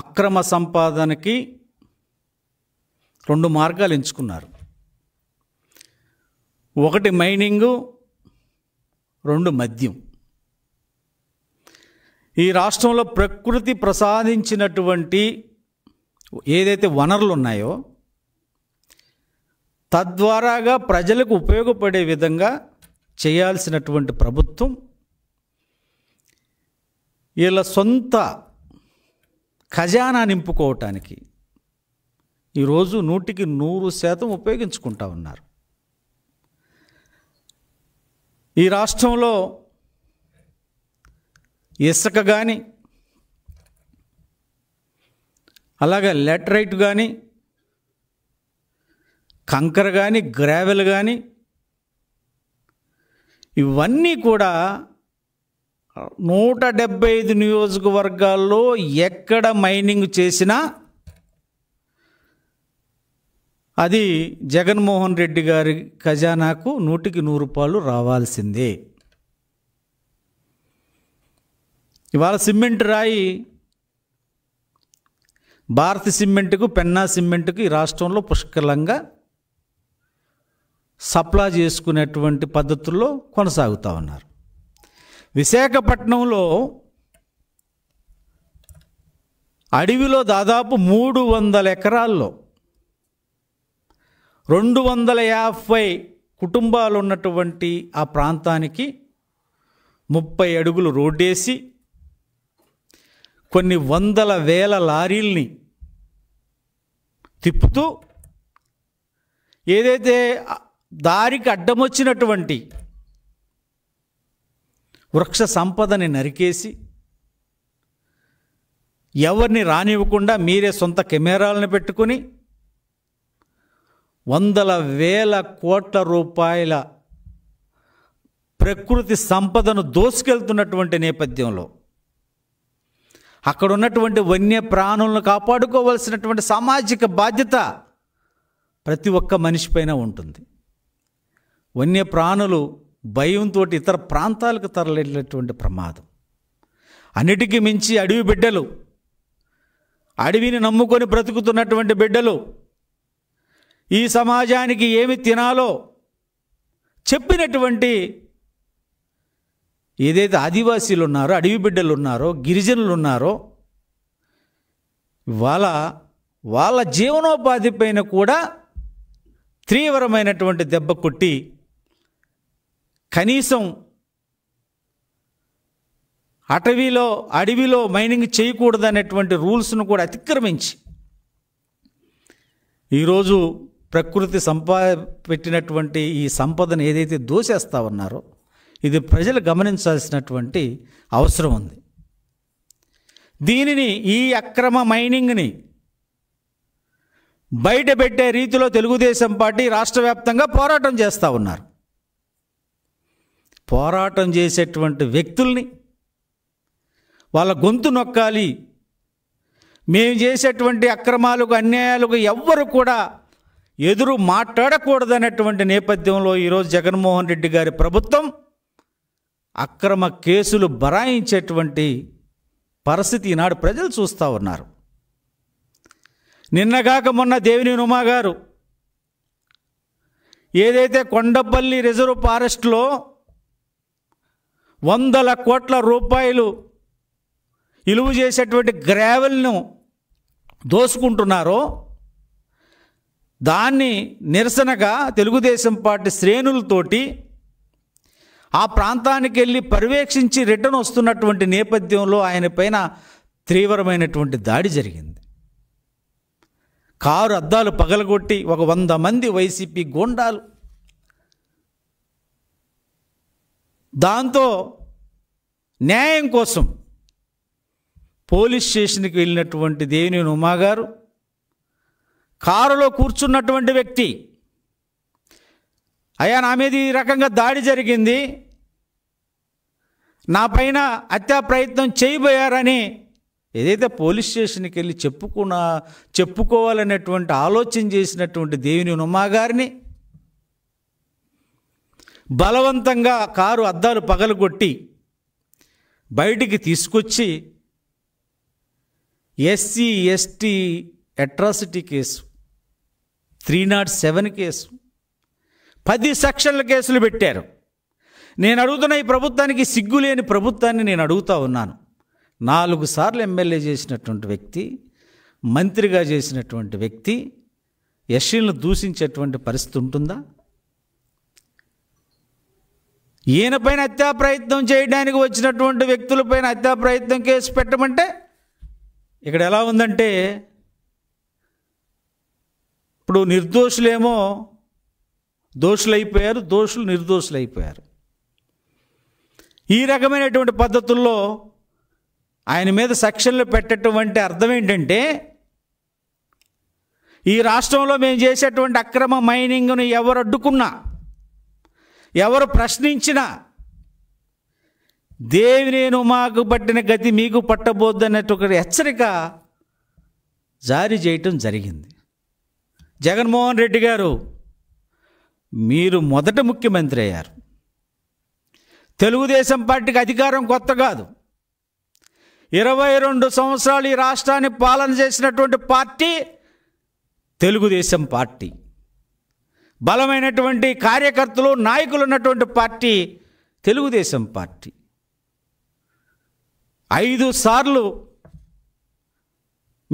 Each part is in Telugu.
అక్రమ సంపాదనకి రెండు మార్గాలు ఎంచుకున్నారు ఒకటి మైనింగు రెండు మద్యం ఈ రాష్ట్రంలో ప్రకృతి ప్రసాదించినటువంటి ఏదైతే వనరులు ఉన్నాయో తద్వారాగా ప్రజలకు ఉపయోగపడే విధంగా చేయాల్సినటువంటి ప్రభుత్వం వీళ్ళ సొంత ఖజానా నింపుకోవటానికి ఈరోజు నూటికి నూరు శాతం ఉపయోగించుకుంటా ఉన్నారు ఈ రాష్ట్రంలో ఇసుక కానీ అలాగే లెటరైట్ కానీ కంకర కానీ గ్రావెల్ కానీ ఇవన్నీ కూడా నూట డెబ్బై ఐదు నియోజకవర్గాల్లో ఎక్కడ మైనింగ్ చేసినా అది జగన్మోహన్ రెడ్డి గారి ఖజానాకు నూటికి నూరు రూపాయలు రావాల్సిందే ఇవాళ సిమెంట్ రాయి భారత సిమెంట్కు పెన్నా సిమెంట్కు ఈ రాష్ట్రంలో పుష్కలంగా సప్లై చేసుకునేటువంటి పద్ధతుల్లో కొనసాగుతూ ఉన్నారు విశాఖపట్నంలో అడవిలో దాదాపు మూడు వందల ఎకరాల్లో రెండు వందల యాభై కుటుంబాలు ఉన్నటువంటి ఆ ప్రాంతానికి ముప్పై అడుగులు రోడ్డేసి కొన్ని వందల వేల లారీల్ని తిప్పుతూ ఏదైతే దారికి అడ్డమొచ్చినటువంటి వృక్ష సంపదని నరికేసి ఎవరిని రానివ్వకుండా మీరే సొంత కెమెరాలను పెట్టుకుని వందల వేల కోట్ల రూపాయల ప్రకృతి సంపదను దోసుకెళ్తున్నటువంటి నేపథ్యంలో అక్కడ ఉన్నటువంటి వన్య ప్రాణులను కాపాడుకోవలసినటువంటి సామాజిక బాధ్యత ప్రతి ఒక్క మనిషిపైన ఉంటుంది వన్య ప్రాణులు భయంతో ఇతర ప్రాంతాలకు తరలినటువంటి ప్రమాదం అన్నిటికీ మించి అడవి బిడ్డలు అడవిని నమ్ముకొని బ్రతుకుతున్నటువంటి బిడ్డలు ఈ సమాజానికి ఏమి తినాలో చెప్పినటువంటి ఏదైతే ఆదివాసీలు ఉన్నారో అడవి బిడ్డలు ఉన్నారో గిరిజనులు ఉన్నారో వాళ్ళ వాళ్ళ జీవనోపాధి పైన కూడా తీవ్రమైనటువంటి దెబ్బ కొట్టి కనీసం అటవీలో అడవిలో మైనింగ్ అనేటువంటి రూల్స్ను కూడా అతిక్రమించి ఈరోజు ప్రకృతి సంపా పెట్టినటువంటి ఈ సంపదను ఏదైతే దోసేస్తా ఉన్నారో ఇది ప్రజలు గమనించాల్సినటువంటి అవసరం ఉంది దీనిని ఈ అక్రమ మైనింగ్ని బయట పెట్టే రీతిలో తెలుగుదేశం పార్టీ రాష్ట్ర వ్యాప్తంగా పోరాటం చేస్తూ ఉన్నారు పోరాటం చేసేటువంటి వ్యక్తుల్ని వాళ్ళ గొంతు నొక్కాలి మేము చేసేటువంటి అక్రమాలకు అన్యాయాలకు ఎవ్వరు కూడా ఎదురు మాట్లాడకూడదనేటువంటి నేపథ్యంలో ఈరోజు జగన్మోహన్ రెడ్డి గారి ప్రభుత్వం అక్రమ కేసులు బరాయించేటువంటి పరిస్థితి ఈనాడు ప్రజలు చూస్తూ ఉన్నారు నిన్నగాక మొన్న దేవిని ఉమా గారు ఏదైతే కొండపల్లి రిజర్వ్ ఫారెస్ట్లో వందల కోట్ల రూపాయలు ఇలువ చేసేటువంటి గ్రావెల్ను దోసుకుంటున్నారో దాన్ని నిరసనగా తెలుగుదేశం పార్టీ శ్రేణులతోటి ఆ ప్రాంతానికి వెళ్ళి పర్యవేక్షించి రిటర్న్ వస్తున్నటువంటి నేపథ్యంలో ఆయన పైన తీవ్రమైనటువంటి దాడి జరిగింది కారు అద్దాలు పగలగొట్టి ఒక వంద మంది వైసీపీ గోండాలు దాంతో న్యాయం కోసం పోలీస్ స్టేషన్కి వెళ్ళినటువంటి దేవిని ఉమా గారు కారులో కూర్చున్నటువంటి వ్యక్తి అయ్యా నా మీద ఈ రకంగా దాడి జరిగింది నా పైన హత్యా ప్రయత్నం చేయబోయారని ఏదైతే పోలీస్ స్టేషన్కి వెళ్ళి చెప్పుకున్న చెప్పుకోవాలనేటువంటి ఆలోచన చేసినటువంటి దేవిని ఉమా గారిని బలవంతంగా కారు అద్దాలు పగలగొట్టి బయటికి తీసుకొచ్చి SC ST atrocity case three not seven case పది సెక్షన్ల కేసులు పెట్టారు నేను అడుగుతున్న ఈ ప్రభుత్వానికి సిగ్గులేని ప్రభుత్వాన్ని నేను అడుగుతా ఉన్నాను నాలుగు సార్లు ఎమ్మెల్యే చేసినటువంటి వ్యక్తి మంత్రిగా చేసినటువంటి వ్యక్తి ఎస్సీలను దూషించేటువంటి పరిస్థితి ఉంటుందా ఈయనపైన హత్యా ప్రయత్నం చేయడానికి వచ్చినటువంటి వ్యక్తులపైన హత్యా ప్రయత్నం కేసు పెట్టమంటే ఇక్కడ ఎలా ఉందంటే ఇప్పుడు నిర్దోషులేమో దోషులైపోయారు దోషులు నిర్దోషులు అయిపోయారు ఈ రకమైనటువంటి పద్ధతుల్లో ఆయన మీద సెక్షన్లు వంటి అర్థం ఏంటంటే ఈ రాష్ట్రంలో మేము చేసేటువంటి అక్రమ మైనింగ్ను ఎవరు అడ్డుకున్నా ఎవరు ప్రశ్నించినా నేను మాకు పట్టిన గతి మీకు పట్టబోద్దు అన్నట్టు ఒక హెచ్చరిక జారీ చేయటం జరిగింది జగన్మోహన్ రెడ్డి గారు మీరు మొదట ముఖ్యమంత్రి అయ్యారు తెలుగుదేశం పార్టీకి అధికారం కొత్త కాదు ఇరవై రెండు సంవత్సరాలు ఈ రాష్ట్రాన్ని పాలన చేసినటువంటి పార్టీ తెలుగుదేశం పార్టీ బలమైనటువంటి కార్యకర్తలు నాయకులు ఉన్నటువంటి పార్టీ తెలుగుదేశం పార్టీ ఐదు సార్లు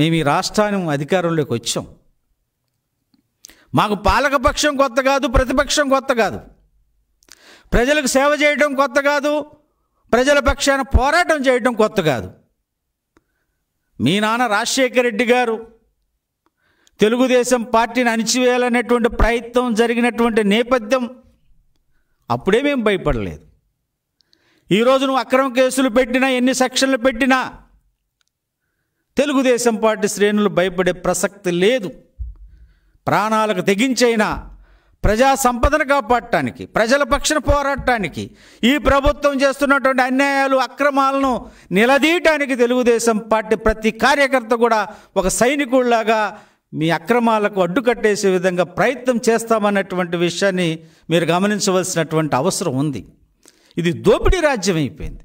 మేము ఈ రాష్ట్రాన్ని అధికారంలోకి వచ్చాం మాకు పాలకపక్షం కొత్త కాదు ప్రతిపక్షం కొత్త కాదు ప్రజలకు సేవ చేయడం కొత్త కాదు ప్రజల పక్షాన పోరాటం చేయడం కొత్త కాదు మీ నాన్న రాజశేఖర రెడ్డి గారు తెలుగుదేశం పార్టీని అణిచివేయాలనేటువంటి ప్రయత్నం జరిగినటువంటి నేపథ్యం అప్పుడే మేము భయపడలేదు ఈరోజు నువ్వు అక్రమ కేసులు పెట్టినా ఎన్ని సెక్షన్లు పెట్టినా తెలుగుదేశం పార్టీ శ్రేణులు భయపడే ప్రసక్తి లేదు ప్రాణాలకు తెగించైనా ప్రజా సంపదను కాపాడటానికి ప్రజల పక్షన పోరాడటానికి ఈ ప్రభుత్వం చేస్తున్నటువంటి అన్యాయాలు అక్రమాలను నిలదీయటానికి తెలుగుదేశం పార్టీ ప్రతి కార్యకర్త కూడా ఒక సైనికుడిలాగా మీ అక్రమాలకు అడ్డుకట్టేసే విధంగా ప్రయత్నం చేస్తామన్నటువంటి విషయాన్ని మీరు గమనించవలసినటువంటి అవసరం ఉంది ఇది దోపిడీ రాజ్యం అయిపోయింది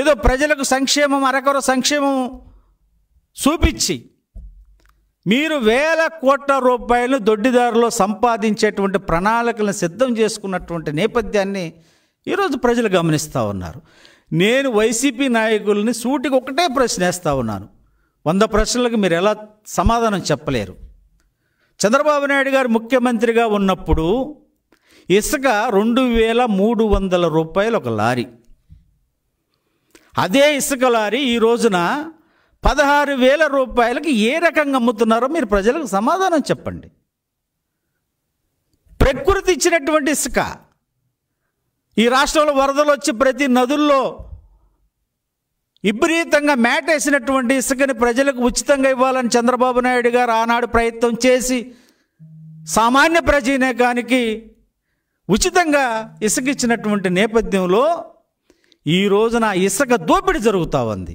ఏదో ప్రజలకు సంక్షేమం అరకొర సంక్షేమం చూపించి మీరు వేల కోట్ల రూపాయలు దొడ్డిదారులో సంపాదించేటువంటి ప్రణాళికలను సిద్ధం చేసుకున్నటువంటి నేపథ్యాన్ని ఈరోజు ప్రజలు గమనిస్తూ ఉన్నారు నేను వైసీపీ నాయకుల్ని సూటికి ఒకటే ప్రశ్నేస్తూ ఉన్నాను వంద ప్రశ్నలకు మీరు ఎలా సమాధానం చెప్పలేరు చంద్రబాబు నాయుడు గారు ముఖ్యమంత్రిగా ఉన్నప్పుడు ఇసుక రెండు వేల మూడు వందల రూపాయలు ఒక లారీ అదే ఇసుక లారీ ఈ రోజున పదహారు వేల రూపాయలకి ఏ రకంగా అమ్ముతున్నారో మీరు ప్రజలకు సమాధానం చెప్పండి ప్రకృతి ఇచ్చినటువంటి ఇసుక ఈ రాష్ట్రంలో వరదలు వచ్చి ప్రతి నదుల్లో విపరీతంగా మేటేసినటువంటి ఇసుకని ప్రజలకు ఉచితంగా ఇవ్వాలని చంద్రబాబు నాయుడు గారు ఆనాడు ప్రయత్నం చేసి సామాన్య ప్రజానీకానికి ఉచితంగా ఇసుక ఇచ్చినటువంటి నేపథ్యంలో ఈ రోజున ఇసుక దోపిడి జరుగుతూ ఉంది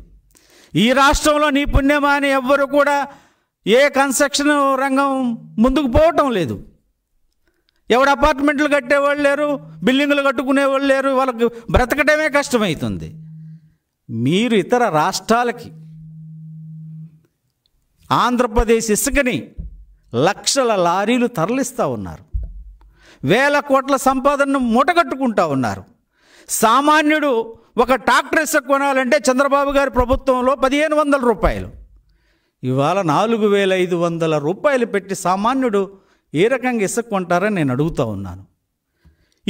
ఈ రాష్ట్రంలో నీ పుణ్యమా అని ఎవ్వరు కూడా ఏ కన్స్ట్రక్షన్ రంగం ముందుకు పోవటం లేదు ఎవడు అపార్ట్మెంట్లు కట్టేవాళ్ళు లేరు బిల్డింగ్లు కట్టుకునేవాళ్ళు లేరు వాళ్ళకి బ్రతకటమే కష్టమవుతుంది మీరు ఇతర రాష్ట్రాలకి ఆంధ్రప్రదేశ్ ఇసుకని లక్షల లారీలు తరలిస్తూ ఉన్నారు వేల కోట్ల సంపాదనను మూటగట్టుకుంటా ఉన్నారు సామాన్యుడు ఒక ట్రాక్టర్ ఇసుక కొనాలంటే చంద్రబాబు గారి ప్రభుత్వంలో పదిహేను వందల రూపాయలు ఇవాళ నాలుగు వేల ఐదు వందల రూపాయలు పెట్టి సామాన్యుడు ఏ రకంగా ఇసుక కొంటారని నేను అడుగుతూ ఉన్నాను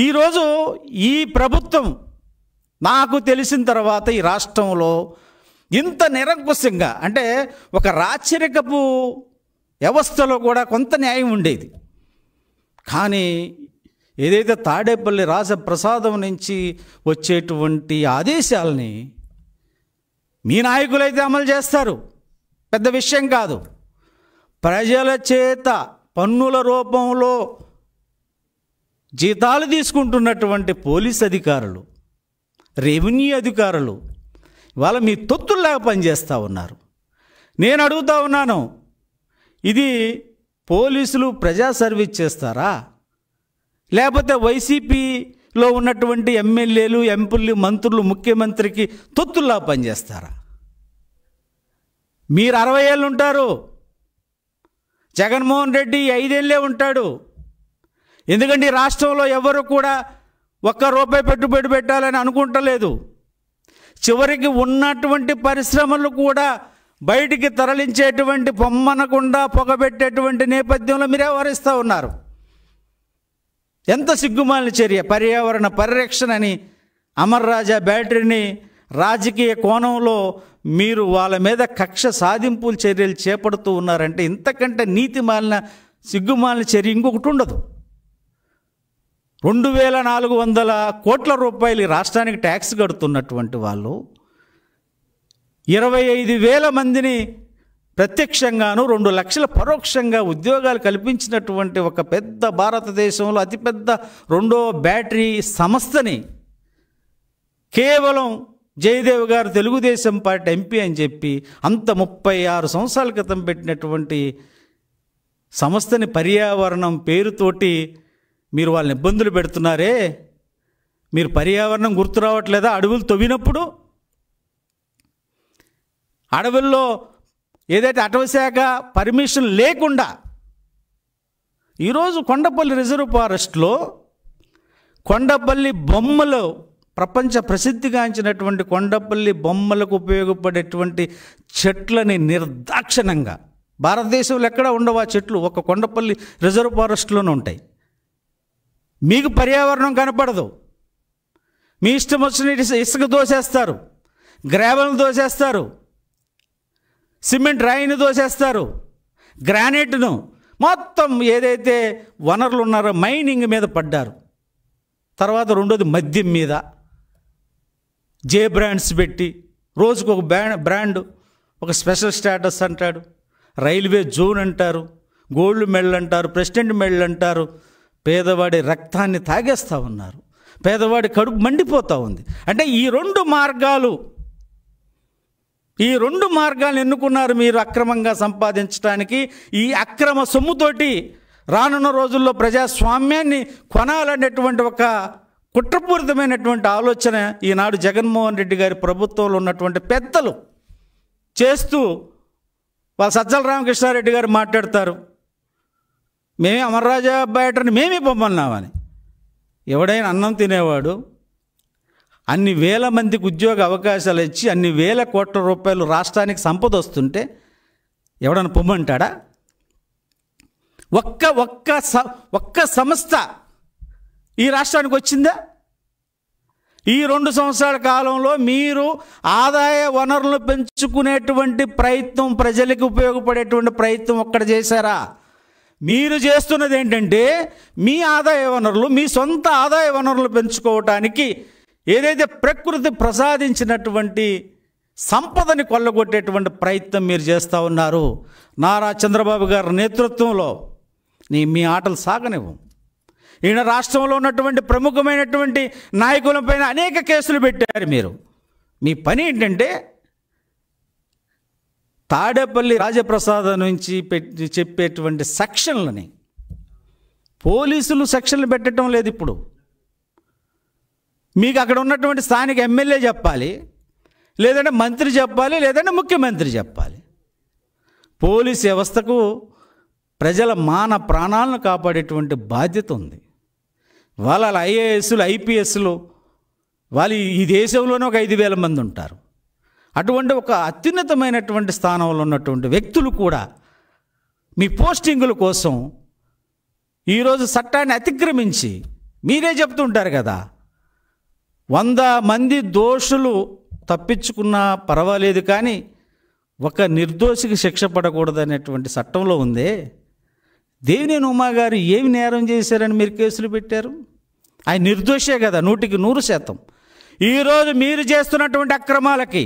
ఈరోజు ఈ ప్రభుత్వం నాకు తెలిసిన తర్వాత ఈ రాష్ట్రంలో ఇంత నిరంకుశంగా అంటే ఒక రాచరికపు వ్యవస్థలో కూడా కొంత న్యాయం ఉండేది కానీ ఏదైతే తాడేపల్లి రాజప్రసాదం నుంచి వచ్చేటువంటి ఆదేశాలని మీ నాయకులైతే అమలు చేస్తారు పెద్ద విషయం కాదు ప్రజల చేత పన్నుల రూపంలో జీతాలు తీసుకుంటున్నటువంటి పోలీస్ అధికారులు రెవెన్యూ అధికారులు వాళ్ళ మీ తొత్తుల్లాగా పనిచేస్తూ ఉన్నారు నేను అడుగుతా ఉన్నాను ఇది పోలీసులు ప్రజా సర్వీస్ చేస్తారా లేకపోతే వైసీపీలో ఉన్నటువంటి ఎమ్మెల్యేలు ఎంపీలు మంత్రులు ముఖ్యమంత్రికి తొత్తుల్లా పనిచేస్తారా మీరు అరవై ఏళ్ళు ఉంటారు జగన్మోహన్ రెడ్డి ఐదేళ్ళే ఉంటాడు ఎందుకంటే రాష్ట్రంలో ఎవరు కూడా ఒక్క రూపాయి పెట్టుబడి పెట్టాలని అనుకుంటలేదు చివరికి ఉన్నటువంటి పరిశ్రమలు కూడా బయటికి తరలించేటువంటి పొమ్మనకుండా పొగబెట్టేటువంటి నేపథ్యంలో మీరే వ్యవహరిస్తూ ఉన్నారు ఎంత సిగ్గుమాలిన చర్య పర్యావరణ అని అమర్ రాజా బ్యాటరీని రాజకీయ కోణంలో మీరు వాళ్ళ మీద కక్ష సాధింపులు చర్యలు చేపడుతూ ఉన్నారంటే ఇంతకంటే నీతి మాలిన సిగ్గుమాలిన చర్య ఇంకొకటి ఉండదు రెండు వేల నాలుగు వందల కోట్ల రూపాయలు రాష్ట్రానికి ట్యాక్స్ కడుతున్నటువంటి వాళ్ళు ఇరవై ఐదు వేల మందిని ప్రత్యక్షంగాను రెండు లక్షల పరోక్షంగా ఉద్యోగాలు కల్పించినటువంటి ఒక పెద్ద భారతదేశంలో అతిపెద్ద రెండో బ్యాటరీ సంస్థని కేవలం జయదేవ్ గారు తెలుగుదేశం పార్టీ ఎంపీ అని చెప్పి అంత ముప్పై ఆరు సంవత్సరాల క్రితం పెట్టినటువంటి సంస్థని పర్యావరణం పేరుతోటి మీరు వాళ్ళని ఇబ్బందులు పెడుతున్నారే మీరు పర్యావరణం గుర్తు రావట్లేదా అడవులు తవ్వినప్పుడు అడవుల్లో ఏదైతే అటవశాఖ పర్మిషన్ లేకుండా ఈరోజు కొండపల్లి రిజర్వ్ ఫారెస్ట్లో కొండపల్లి బొమ్మలు ప్రపంచ ప్రసిద్ధిగాంచినటువంటి కొండపల్లి బొమ్మలకు ఉపయోగపడేటువంటి చెట్లని నిర్దాక్షిణంగా భారతదేశంలో ఎక్కడ ఉండవు ఆ చెట్లు ఒక కొండపల్లి రిజర్వ్ ఫారెస్ట్లోనే ఉంటాయి మీకు పర్యావరణం కనపడదు మీ ఇష్టం వచ్చిన ఇసుక దోసేస్తారు గ్రావెల్ని దోసేస్తారు సిమెంట్ రాయిని దోసేస్తారు గ్రానైట్ను మొత్తం ఏదైతే వనరులు ఉన్నారో మైనింగ్ మీద పడ్డారు తర్వాత రెండోది మద్యం మీద జే బ్రాండ్స్ పెట్టి రోజుకు ఒక బ్రాండ్ బ్రాండ్ ఒక స్పెషల్ స్టేటస్ అంటాడు రైల్వే జోన్ అంటారు గోల్డ్ మెడల్ అంటారు ప్రెసిడెంట్ మెడల్ అంటారు పేదవాడి రక్తాన్ని తాగేస్తూ ఉన్నారు పేదవాడి కడుపు మండిపోతూ ఉంది అంటే ఈ రెండు మార్గాలు ఈ రెండు మార్గాలు ఎన్నుకున్నారు మీరు అక్రమంగా సంపాదించడానికి ఈ అక్రమ సొమ్ముతోటి రానున్న రోజుల్లో ప్రజాస్వామ్యాన్ని కొనాలనేటువంటి ఒక కుట్రపూరితమైనటువంటి ఆలోచన ఈనాడు జగన్మోహన్ రెడ్డి గారి ప్రభుత్వంలో ఉన్నటువంటి పెద్దలు చేస్తూ వాళ్ళ సజ్జల రామకృష్ణారెడ్డి గారు మాట్లాడతారు మేమే అమర్రాజా అంటే మేమే పొమ్మన్నామని ఎవడైనా అన్నం తినేవాడు అన్ని వేల మందికి ఉద్యోగ అవకాశాలు ఇచ్చి అన్ని వేల కోట్ల రూపాయలు రాష్ట్రానికి సంపద వస్తుంటే ఎవడన్నా పొమ్మంటాడా ఒక్క ఒక్క స ఒక్క సంస్థ ఈ రాష్ట్రానికి వచ్చిందా ఈ రెండు సంవత్సరాల కాలంలో మీరు ఆదాయ వనరులను పెంచుకునేటువంటి ప్రయత్నం ప్రజలకు ఉపయోగపడేటువంటి ప్రయత్నం ఒక్కడ చేశారా మీరు చేస్తున్నది ఏంటంటే మీ ఆదాయ వనరులు మీ సొంత ఆదాయ వనరులు పెంచుకోవటానికి ఏదైతే ప్రకృతి ప్రసాదించినటువంటి సంపదని కొల్లగొట్టేటువంటి ప్రయత్నం మీరు చేస్తూ ఉన్నారు నారా చంద్రబాబు గారి నేతృత్వంలో నీ మీ ఆటలు సాగనివ్వం ఈయన రాష్ట్రంలో ఉన్నటువంటి ప్రముఖమైనటువంటి నాయకులపైన అనేక కేసులు పెట్టారు మీరు మీ పని ఏంటంటే తాడేపల్లి రాజప్రసాద్ నుంచి పెట్టి చెప్పేటువంటి సెక్షన్లని పోలీసులు సెక్షన్లు పెట్టడం లేదు ఇప్పుడు మీకు అక్కడ ఉన్నటువంటి స్థానిక ఎమ్మెల్యే చెప్పాలి లేదంటే మంత్రి చెప్పాలి లేదంటే ముఖ్యమంత్రి చెప్పాలి పోలీస్ వ్యవస్థకు ప్రజల మాన ప్రాణాలను కాపాడేటువంటి బాధ్యత ఉంది వాళ్ళ ఐఏఎస్లు ఐపీఎస్లు వాళ్ళు ఈ దేశంలోనే ఒక ఐదు వేల మంది ఉంటారు అటువంటి ఒక అత్యున్నతమైనటువంటి స్థానంలో ఉన్నటువంటి వ్యక్తులు కూడా మీ పోస్టింగుల కోసం ఈరోజు చట్టాన్ని అతిక్రమించి మీరే చెప్తుంటారు కదా వంద మంది దోషులు తప్పించుకున్నా పర్వాలేదు కానీ ఒక నిర్దోషికి శిక్ష పడకూడదనేటువంటి చట్టంలో ఉందే దేవిని ఉమా గారు ఏమి నేరం చేశారని మీరు కేసులు పెట్టారు ఆయన నిర్దోషే కదా నూటికి నూరు శాతం ఈరోజు మీరు చేస్తున్నటువంటి అక్రమాలకి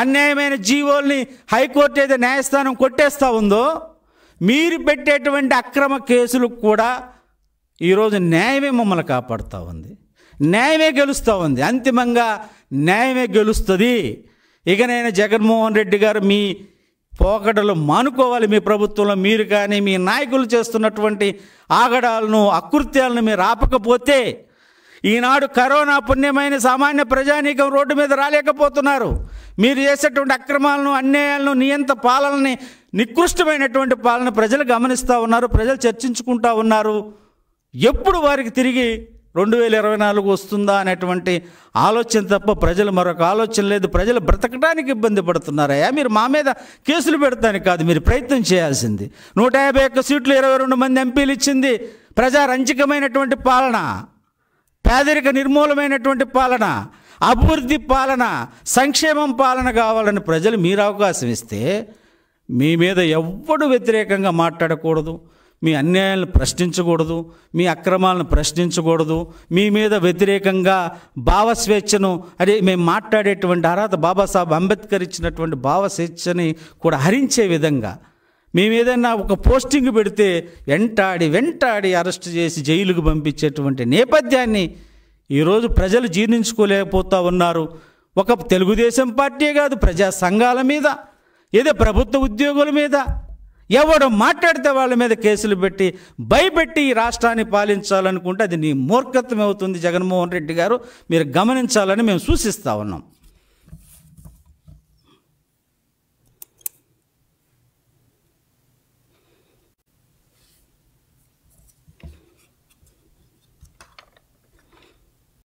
అన్యాయమైన జీవోల్ని హైకోర్టు ఏదో న్యాయస్థానం కొట్టేస్తూ ఉందో మీరు పెట్టేటువంటి అక్రమ కేసులకు కూడా ఈరోజు న్యాయమే మమ్మల్ని కాపాడుతూ ఉంది న్యాయమే గెలుస్తూ ఉంది అంతిమంగా న్యాయమే గెలుస్తుంది ఇక నేను జగన్మోహన్ రెడ్డి గారు మీ పోకడలు మానుకోవాలి మీ ప్రభుత్వంలో మీరు కానీ మీ నాయకులు చేస్తున్నటువంటి ఆగడాలను అకృత్యాలను మీరు ఆపకపోతే ఈనాడు కరోనా పుణ్యమైన సామాన్య ప్రజానీకం రోడ్డు మీద రాలేకపోతున్నారు మీరు చేసేటువంటి అక్రమాలను అన్యాయాలను నియంత పాలనని నికృష్టమైనటువంటి పాలన ప్రజలు గమనిస్తూ ఉన్నారు ప్రజలు చర్చించుకుంటూ ఉన్నారు ఎప్పుడు వారికి తిరిగి రెండు వేల ఇరవై నాలుగు వస్తుందా అనేటువంటి ఆలోచన తప్ప ప్రజలు మరొక ఆలోచన లేదు ప్రజలు బ్రతకడానికి ఇబ్బంది పడుతున్నారయ్యా మీరు మా మీద కేసులు పెడతానికి కాదు మీరు ప్రయత్నం చేయాల్సింది నూట యాభై ఒక్క సీట్లు ఇరవై రెండు మంది ఎంపీలు ఇచ్చింది ప్రజారంజకమైనటువంటి పాలన పేదరిక నిర్మూలమైనటువంటి పాలన అభివృద్ధి పాలన సంక్షేమం పాలన కావాలని ప్రజలు మీరు అవకాశం ఇస్తే మీ మీద ఎవ్వడు వ్యతిరేకంగా మాట్లాడకూడదు మీ అన్యాయాలను ప్రశ్నించకూడదు మీ అక్రమాలను ప్రశ్నించకూడదు మీ మీద వ్యతిరేకంగా భావస్వేచ్ఛను అదే మేము మాట్లాడేటువంటి అర్హత బాబాసాహెబ్ అంబేద్కర్ ఇచ్చినటువంటి భావస్వేచ్ఛని కూడా హరించే విధంగా మేము ఏదైనా ఒక పోస్టింగ్ పెడితే వెంటాడి వెంటాడి అరెస్ట్ చేసి జైలుకు పంపించేటువంటి నేపథ్యాన్ని ఈరోజు ప్రజలు జీర్ణించుకోలేకపోతూ ఉన్నారు ఒక తెలుగుదేశం పార్టీ కాదు ప్రజా సంఘాల మీద ఏదో ప్రభుత్వ ఉద్యోగుల మీద ఎవడు మాట్లాడితే వాళ్ళ మీద కేసులు పెట్టి భయపెట్టి ఈ రాష్ట్రాన్ని పాలించాలనుకుంటే అది నీ మూర్ఖత్వం అవుతుంది జగన్మోహన్ రెడ్డి గారు మీరు గమనించాలని మేము సూచిస్తూ ఉన్నాం